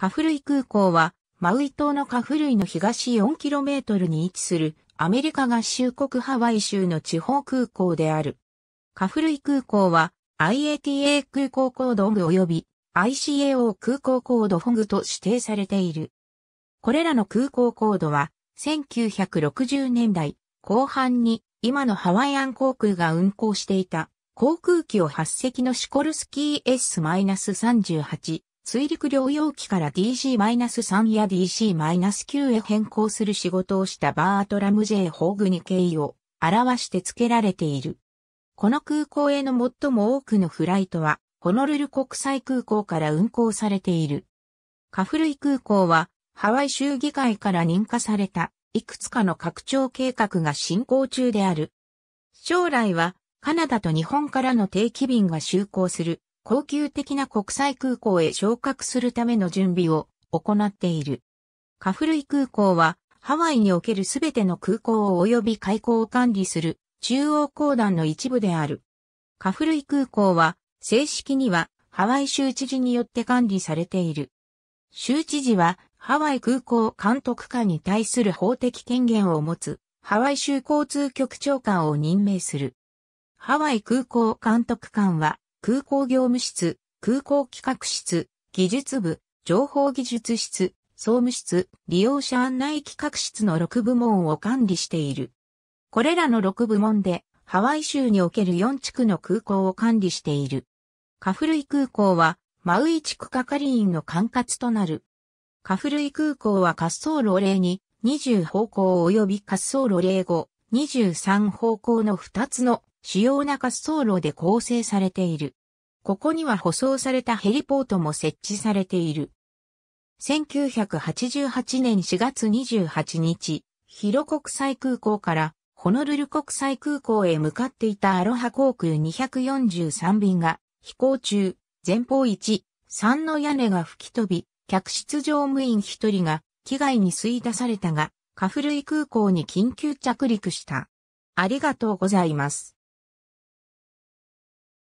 カフルイ空港は、マウイ島のカフルイの東 4km に位置するアメリカ合衆国ハワイ州の地方空港である。カフルイ空港は IATA 空港コードグ及び ICAO 空港コードフォグと指定されている。これらの空港コードは1960年代後半に今のハワイアン航空が運航していた航空機を8隻のシコルスキー S-38 水陸療養機から DC-3 や DC-9 へ変更する仕事をしたバートラム J ホーグに敬意を表して付けられている。この空港への最も多くのフライトは、ホノルル国際空港から運航されている。カフルイ空港は、ハワイ州議会から認可された、いくつかの拡張計画が進行中である。将来は、カナダと日本からの定期便が就航する高級的な国際空港へ昇格するための準備を行っている。カフルイ空港は、ハワイにおけるすべての空港及び開港を管理する中央公団の一部である。カフルイ空港は、正式にはハワイ州知事によって管理されている。州知事は、ハワイ空港監督官に対する法的権限を持つ、ハワイ州交通局長官を任命する。ハワイ空港監督官は、空港業務室、空港企画室、技術部、情報技術室、総務室、利用者案内企画室の6部門を管理している。これらの6部門で、ハワイ州における4地区の空港を管理している。カフルイ空港は、マウイ地区係員の管轄となる。カフルイ空港は滑走路例に、20方向及び滑走路例後、23方向の2つの主要な滑走路で構成されている。ここには舗装されたヘリポートも設置されている。1988年4月28日、広国際空港からホノルル国際空港へ向かっていたアロハ航空243便が飛行中、前方1、3の屋根が吹き飛び、客室乗務員1人が機外に吸い出されたが、カフルイ空港に緊急着陸した。ありがとうございます。